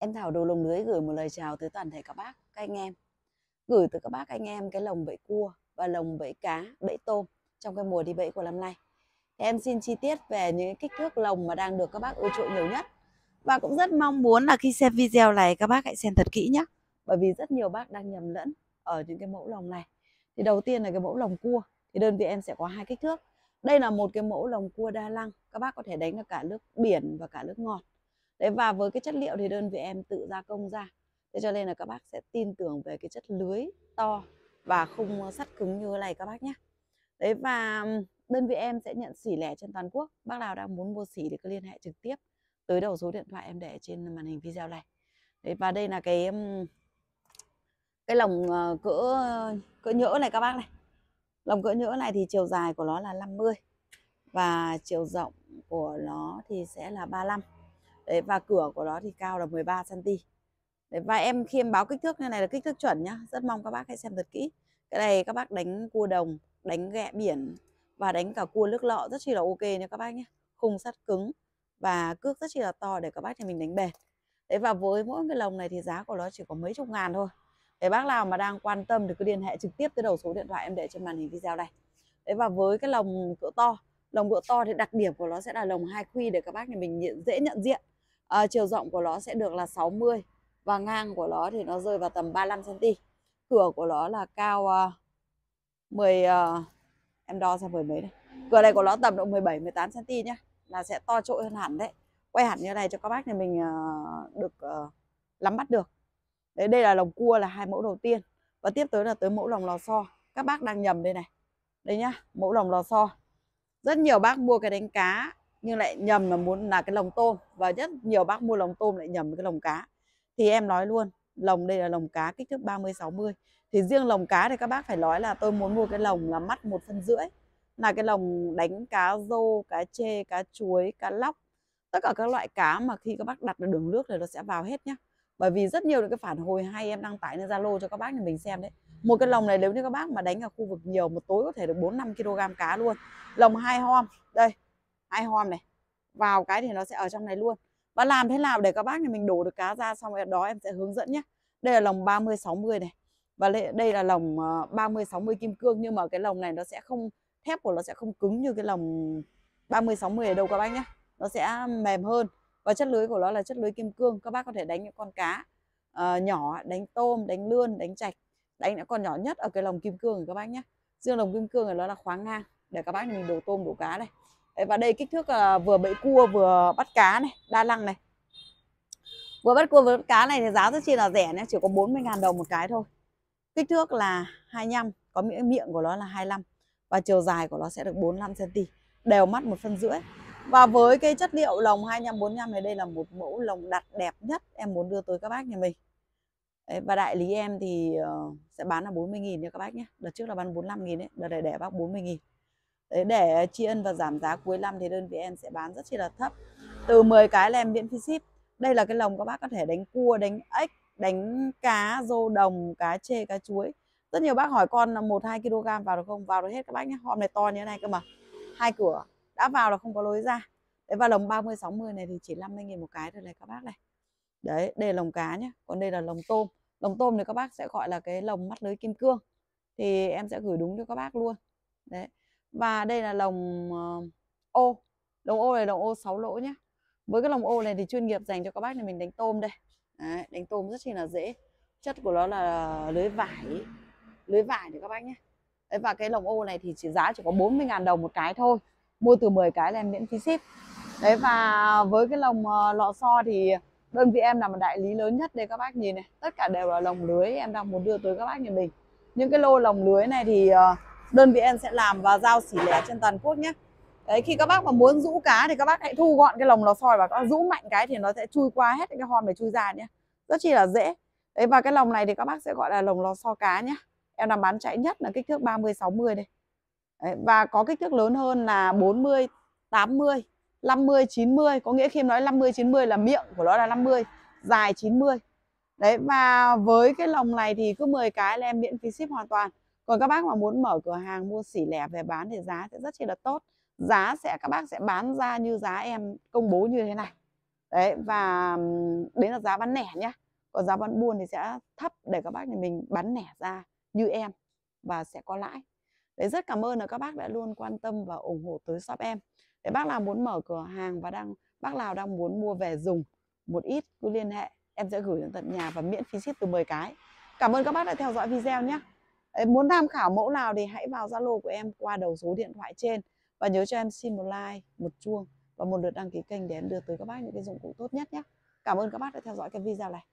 Em Thảo Đồ Lồng Lưới gửi một lời chào tới toàn thể các bác, các anh em. Gửi tới các bác anh em cái lồng bẫy cua và lồng bẫy cá, bẫy tôm trong cái mùa đi bẫy của năm nay. Thì em xin chi tiết về những kích thước lồng mà đang được các bác ưa chuộng nhiều nhất. Và cũng rất mong muốn là khi xem video này các bác hãy xem thật kỹ nhé. Bởi vì rất nhiều bác đang nhầm lẫn ở những cái mẫu lồng này. Thì đầu tiên là cái mẫu lồng cua. Thì đơn vị em sẽ có hai kích thước. Đây là một cái mẫu lồng cua đa lăng. Các bác có thể đánh được cả nước biển và cả nước ngọt đấy và với cái chất liệu thì đơn vị em tự gia công ra thế cho nên là các bác sẽ tin tưởng về cái chất lưới to và không sắt cứng như thế này các bác nhé đấy và đơn vị em sẽ nhận xỉ lẻ trên toàn quốc bác nào đang muốn mua xỉ thì cứ liên hệ trực tiếp tới đầu số điện thoại em để trên màn hình video này đấy và đây là cái cái lồng ờ, cỡ cỡ nhỡ này các bác này lồng cỡ nhỡ này thì chiều dài của nó là 50 và chiều rộng của nó thì sẽ là 35 đấy và cửa của nó thì cao là 13 cm đấy, và em khi em báo kích thước như này là kích thước chuẩn nhá rất mong các bác hãy xem thật kỹ cái này các bác đánh cua đồng đánh ghẹ biển và đánh cả cua nước lọ rất chỉ là ok nha các bác nhé khung sắt cứng và cước rất chỉ là to để các bác nhà mình đánh bền đấy và với mỗi cái lồng này thì giá của nó chỉ có mấy chục ngàn thôi để bác nào mà đang quan tâm thì cứ liên hệ trực tiếp tới đầu số điện thoại em để trên màn hình video này đấy và với cái lồng cỡ to lồng cỡ to thì đặc điểm của nó sẽ là lồng hai khuy để các bác nhà mình dễ nhận diện à, chiều rộng của nó sẽ được là 60 và ngang của nó thì nó rơi vào tầm 35 cm cửa của nó là cao uh, 10 uh, em đo xem mười mấy đây cửa này của nó tầm độ 17 18 cm nhá là sẽ to trội hơn hẳn đấy quay hẳn như này cho các bác thì mình uh, được uh, lắm bắt được đấy đây là lồng cua là hai mẫu đầu tiên và tiếp tới là tới mẫu lồng lò xo các bác đang nhầm đây này đây nhá mẫu lồng lò xo rất nhiều bác mua cái đánh cá nhưng lại nhầm là muốn là cái lồng tôm và rất nhiều bác mua lồng tôm lại nhầm cái lồng cá thì em nói luôn lồng đây là lồng cá kích thước 30 60 thì riêng lồng cá thì các bác phải nói là tôi muốn mua cái lồng là mắt một phân rưỡi là cái lồng đánh cá rô cá chê cá chuối cá lóc tất cả các loại cá mà khi các bác đặt được đường nước thì nó sẽ vào hết nhá bởi vì rất nhiều những cái phản hồi hay em đăng tải lên zalo cho các bác nhà mình xem đấy một cái lồng này nếu như các bác mà đánh ở khu vực nhiều một tối có thể được 4 5 kg cá luôn lồng hai hom đây hai hòm này vào cái thì nó sẽ ở trong này luôn và làm thế nào để các bác này mình đổ được cá ra xong rồi đó em sẽ hướng dẫn nhé đây là lồng 30 60 này và đây là lồng 30 ờ, 60 kim cương nhưng mà cái lồng này nó sẽ không thép của nó sẽ không cứng như cái lồng 30 60 ở đâu các bác nhé nó sẽ mềm hơn và chất lưới của nó là chất lưới kim cương các bác có thể đánh những con cá uh, nhỏ đánh tôm đánh lươn đánh chạch đánh những con nhỏ nhất ở cái lồng kim cương các bác nhé riêng lồng kim cương này nó là khoáng ngang để các bác mình đổ tôm đổ cá đây và đây kích thước uh, vừa bẫy cua vừa bắt cá này đa năng này vừa bắt cua vừa bắt cá này thì giá rất chi là rẻ nhé chỉ có 40.000 đồng một cái thôi kích thước là 25 có miệng miệng của nó là 25 và chiều dài của nó sẽ được 45 cm đều mắt một phân rưỡi và với cái chất liệu lồng 2545 này đây là một mẫu lồng đặt đẹp nhất em muốn đưa tới các bác nhà mình Đấy, và đại lý em thì uh, sẽ bán là 40.000 cho các bác nhé đợt trước là bán 45.000 đấy đợt này để bác 40.000 Đấy để tri ân và giảm giá cuối năm thì đơn vị em sẽ bán rất chi là thấp. Từ 10 cái là em miễn phí ship. Đây là cái lồng các bác có thể đánh cua, đánh ếch, đánh cá, rô đồng, cá chê, cá chuối. Rất nhiều bác hỏi con là 1 2 kg vào được không? Vào được hết các bác nhé. Hòm này to như thế này cơ mà. Hai cửa. Đã vào là không có lối ra. Đấy và lồng 30 60 này thì chỉ 50 000 một cái thôi này các bác này. Đấy, đây là lồng cá nhé. Còn đây là lồng tôm. Lồng tôm thì các bác sẽ gọi là cái lồng mắt lưới kim cương. Thì em sẽ gửi đúng cho các bác luôn. Đấy và đây là lồng ờ, ô lồng ô này lồng ô 6 lỗ nhé với cái lồng ô này thì chuyên nghiệp dành cho các bác này mình đánh tôm đây Đấy, đánh tôm rất chi là dễ chất của nó là lưới vải lưới vải thì các bác nhé Đấy, và cái lồng ô này thì chỉ giá chỉ có 40.000 đồng một cái thôi mua từ 10 cái là em miễn phí ship đấy và với cái lồng ờ, lọ xo thì đơn vị em là một đại lý lớn nhất đây các bác nhìn này tất cả đều là lồng lưới em đang muốn đưa tới các bác nhà mình những cái lô lồng lưới này thì ờ, đơn vị em sẽ làm và giao xỉ lẻ trên toàn quốc nhé đấy khi các bác mà muốn rũ cá thì các bác hãy thu gọn cái lồng lò soi và các rũ mạnh cái thì nó sẽ chui qua hết cái hòn để chui ra nhé rất chi là dễ đấy và cái lồng này thì các bác sẽ gọi là lồng lò xo cá nhé em đang bán chạy nhất là kích thước 30 60 đây đấy, và có kích thước lớn hơn là 40 80 50 90 có nghĩa khi em nói 50 90 là miệng của nó là 50 dài 90 đấy và với cái lồng này thì cứ 10 cái là em miễn phí ship hoàn toàn còn các bác mà muốn mở cửa hàng mua sỉ lẻ về bán thì giá sẽ rất chi là tốt giá sẽ các bác sẽ bán ra như giá em công bố như thế này đấy và đấy là giá bán lẻ nhá còn giá bán buôn thì sẽ thấp để các bác nhà mình bán lẻ ra như em và sẽ có lãi đấy rất cảm ơn là các bác đã luôn quan tâm và ủng hộ tới shop em để bác nào muốn mở cửa hàng và đang bác nào đang muốn mua về dùng một ít cứ liên hệ em sẽ gửi đến tận nhà và miễn phí ship từ 10 cái cảm ơn các bác đã theo dõi video nhé muốn tham khảo mẫu nào thì hãy vào zalo của em qua đầu số điện thoại trên và nhớ cho em xin một like một chuông và một lượt đăng ký kênh để em đưa tới các bác những cái dụng cụ tốt nhất nhé cảm ơn các bác đã theo dõi cái video này